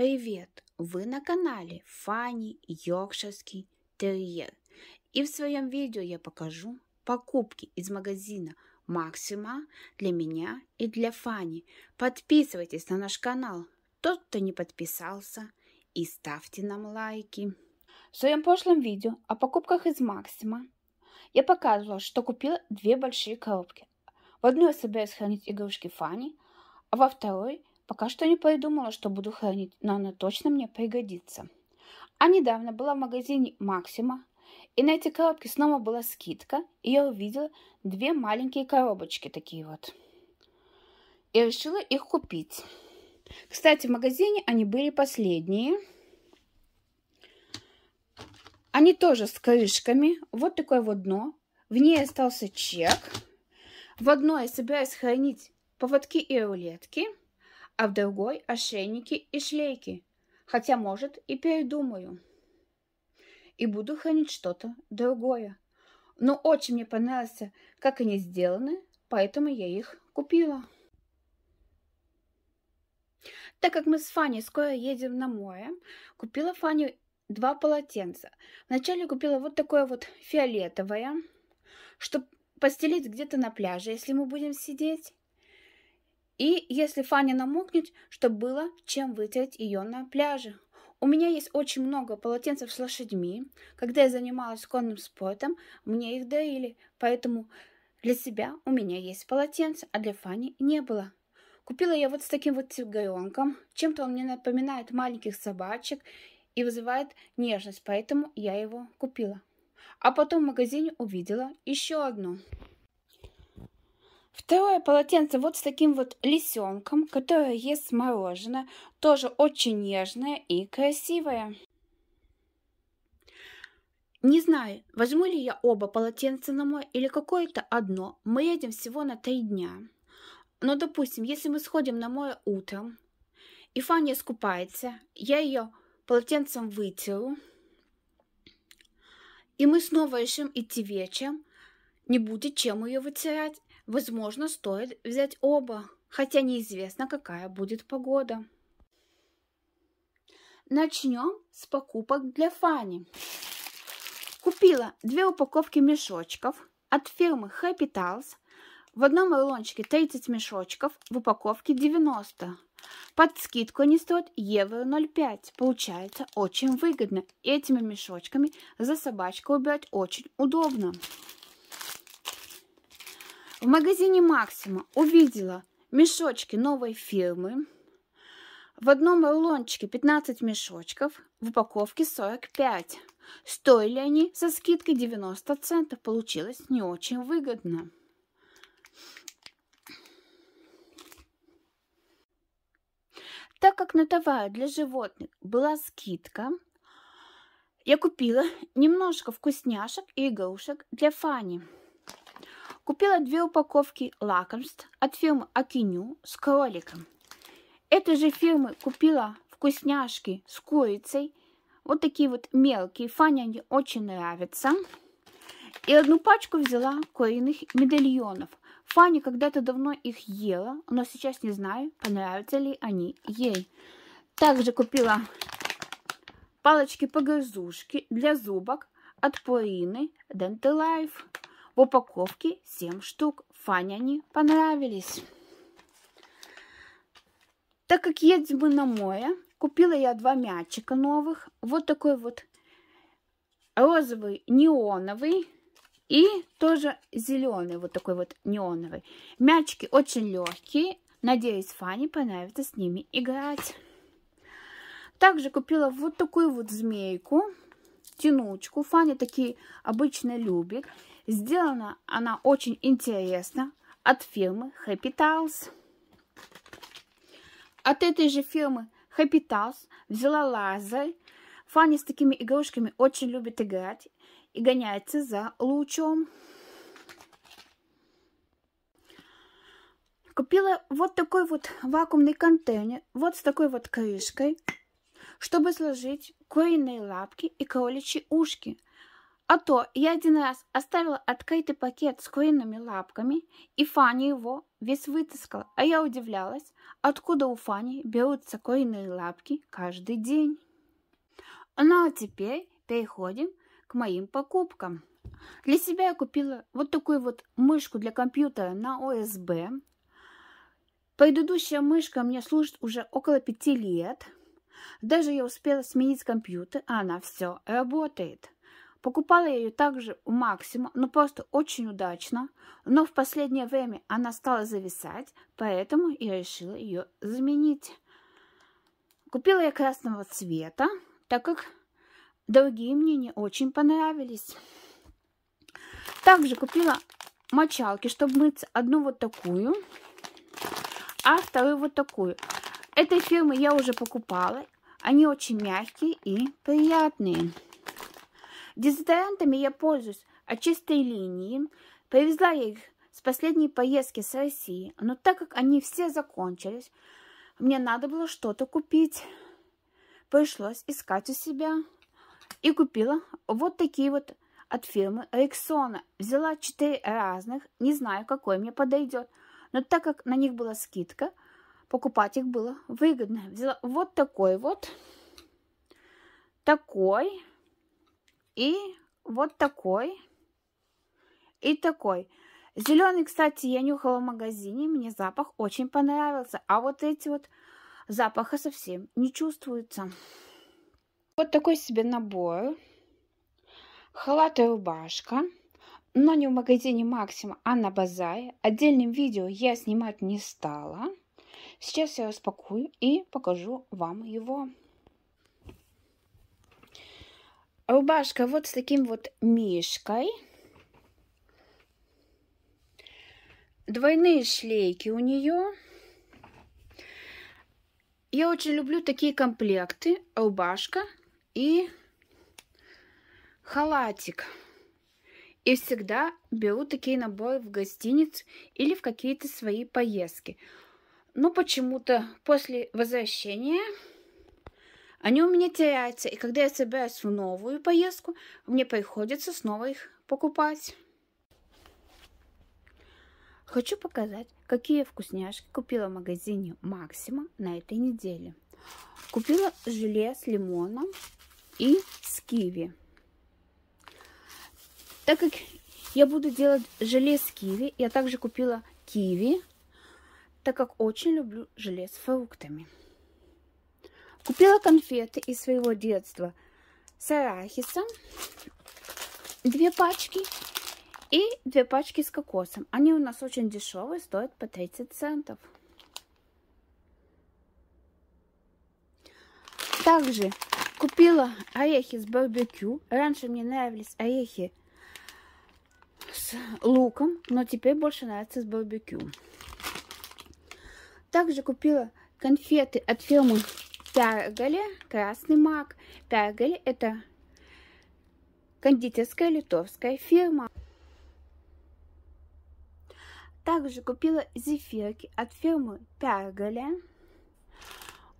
Привет! Вы на канале Фанни Йоркширский Терьер. И в своем видео я покажу покупки из магазина Максима для меня и для Фани. Подписывайтесь на наш канал, тот, кто не подписался, и ставьте нам лайки. В своем прошлом видео о покупках из Максима я показывала, что купила две большие коробки. В одной я собираюсь хранить игрушки Фани, а во второй – Пока что не придумала, что буду хранить, но она точно мне пригодится. А недавно была в магазине «Максима», и на эти коробки снова была скидка, и я увидела две маленькие коробочки такие вот. И решила их купить. Кстати, в магазине они были последние. Они тоже с крышками. Вот такое вот дно. В ней остался чек. В одной я собираюсь хранить поводки и рулетки а в другой – ошейники и шлейки, хотя, может, и передумаю. И буду хранить что-то другое. Но очень мне понравился, как они сделаны, поэтому я их купила. Так как мы с Фаней скоро едем на море, купила Фане два полотенца. Вначале купила вот такое вот фиолетовое, чтобы постелить где-то на пляже, если мы будем сидеть. И если Фаня намокнет, чтобы было чем вытереть ее на пляже. У меня есть очень много полотенцев с лошадьми. Когда я занималась конным спортом, мне их дарили, поэтому для себя у меня есть полотенце, а для Фани не было. Купила я вот с таким вот тигренком. Чем-то он мне напоминает маленьких собачек и вызывает нежность, поэтому я его купила. А потом в магазине увидела еще одну. Второе полотенце вот с таким вот лисенком, которое ест мороженое, тоже очень нежное и красивое. Не знаю, возьму ли я оба полотенца на мой или какое-то одно. Мы едем всего на три дня. Но, допустим, если мы сходим на море утром, и Фанни скупается, я ее полотенцем вытеру, и мы снова решим идти вечером, не будет чем ее вытирать, Возможно, стоит взять оба, хотя неизвестно, какая будет погода. Начнем с покупок для Фани. Купила две упаковки мешочков от фирмы Happy Tals. В одном рулончике 30 мешочков, в упаковке 90. Под скидку они стоят евро 0,5. Получается очень выгодно. Этими мешочками за собачку убирать очень удобно. В магазине Максима увидела мешочки новой фирмы. В одном рулончике 15 мешочков, в упаковке 45. Стоили они со скидкой 90 центов. Получилось не очень выгодно. Так как на товары для животных была скидка, я купила немножко вкусняшек и игрушек для Фани. Купила две упаковки лакомств от фирмы Акиню с кроликом. Этой же фирмы купила вкусняшки с курицей. Вот такие вот мелкие. Фане они очень нравятся. И одну пачку взяла куриных медальонов. Фаня когда-то давно их ела, но сейчас не знаю, понравятся ли они ей. Также купила палочки-погрызушки для зубок от Пурины Dentalife. В упаковке 7 штук. Фане они понравились. Так как едем мы на море, купила я два мячика новых. Вот такой вот розовый неоновый и тоже зеленый вот такой вот неоновый. Мячики очень легкие. Надеюсь, Фане понравится с ними играть. Также купила вот такую вот змейку, тянучку. Фаня такие обычно любит. Сделана она очень интересно от фирмы Happy Tals. От этой же фирмы Happy Tals взяла лазер. Фанни с такими игрушками очень любит играть и гоняется за лучом. Купила вот такой вот вакуумный контейнер, вот с такой вот крышкой, чтобы сложить куриные лапки и кроличьи ушки – а то я один раз оставила открытый пакет с куриными лапками, и Фанни его весь вытаскала, а я удивлялась, откуда у Фани берутся куриные лапки каждый день. Ну а теперь переходим к моим покупкам. Для себя я купила вот такую вот мышку для компьютера на ОСБ. Предыдущая мышка мне служит уже около пяти лет. Даже я успела сменить компьютер, а она все работает. Покупала я ее также у Максима, но просто очень удачно. Но в последнее время она стала зависать, поэтому я решила ее заменить. Купила я красного цвета, так как другие мне не очень понравились. Также купила мочалки, чтобы мыть одну вот такую, а вторую вот такую. Этой фирмы я уже покупала. Они очень мягкие и приятные. Дезодорантами я пользуюсь от чистой линии. Повезла я их с последней поездки с России, но так как они все закончились, мне надо было что-то купить. Пришлось искать у себя и купила вот такие вот от фирмы Рексона. Взяла 4 разных, не знаю, какой мне подойдет. Но так как на них была скидка, покупать их было выгодно. Взяла вот такой вот, такой, и вот такой. И такой. Зеленый, кстати, я нюхала в магазине, мне запах очень понравился. А вот эти вот запаха совсем не чувствуется. Вот такой себе набор. Халат и рубашка. Но не в магазине Максима, а на базаре. Отдельным видео я снимать не стала. Сейчас я распакую и покажу вам его рубашка а вот с таким вот мишкой. Двойные шлейки у нее. Я очень люблю такие комплекты. Рубашка а и халатик. И всегда беру такие наборы в гостиниц или в какие-то свои поездки. Но почему-то после возвращения они у меня теряются, и когда я собираюсь в новую поездку, мне приходится снова их покупать. Хочу показать, какие вкусняшки купила в магазине Максима на этой неделе. Купила желе с лимоном и с киви. Так как я буду делать желе с киви, я также купила киви, так как очень люблю желе с фруктами. Купила конфеты из своего детства с арахисом, две пачки и две пачки с кокосом. Они у нас очень дешевые, стоят по 30 центов. Также купила орехи с барбекю. Раньше мне нравились орехи с луком, но теперь больше нравится с барбекю. Также купила конфеты от фирмы Пягали, красный мак. Пягали – это кондитерская литовская фирма. Также купила зефирки от фирмы Пягали.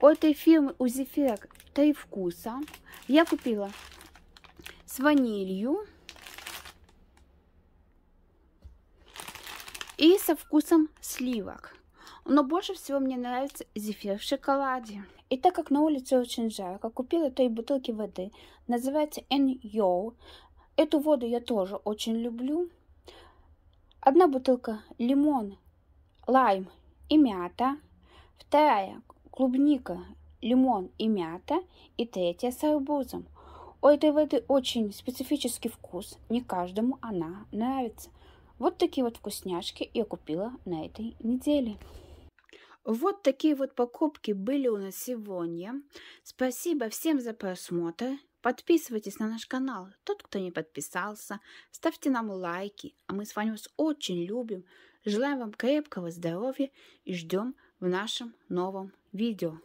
У этой фирмы у зефирок три вкуса. Я купила с ванилью и со вкусом сливок. Но больше всего мне нравится зефир в шоколаде. И так как на улице очень жарко, купила той бутылки воды. Называется N.Y.O. Эту воду я тоже очень люблю. Одна бутылка лимон, лайм и мята. Вторая клубника, лимон и мята. И третья с арбузом. У этой воды очень специфический вкус. Не каждому она нравится. Вот такие вот вкусняшки я купила на этой неделе. Вот такие вот покупки были у нас сегодня. Спасибо всем за просмотр. Подписывайтесь на наш канал, тот, кто не подписался. Ставьте нам лайки, а мы с вами вас очень любим. Желаем вам крепкого здоровья и ждем в нашем новом видео.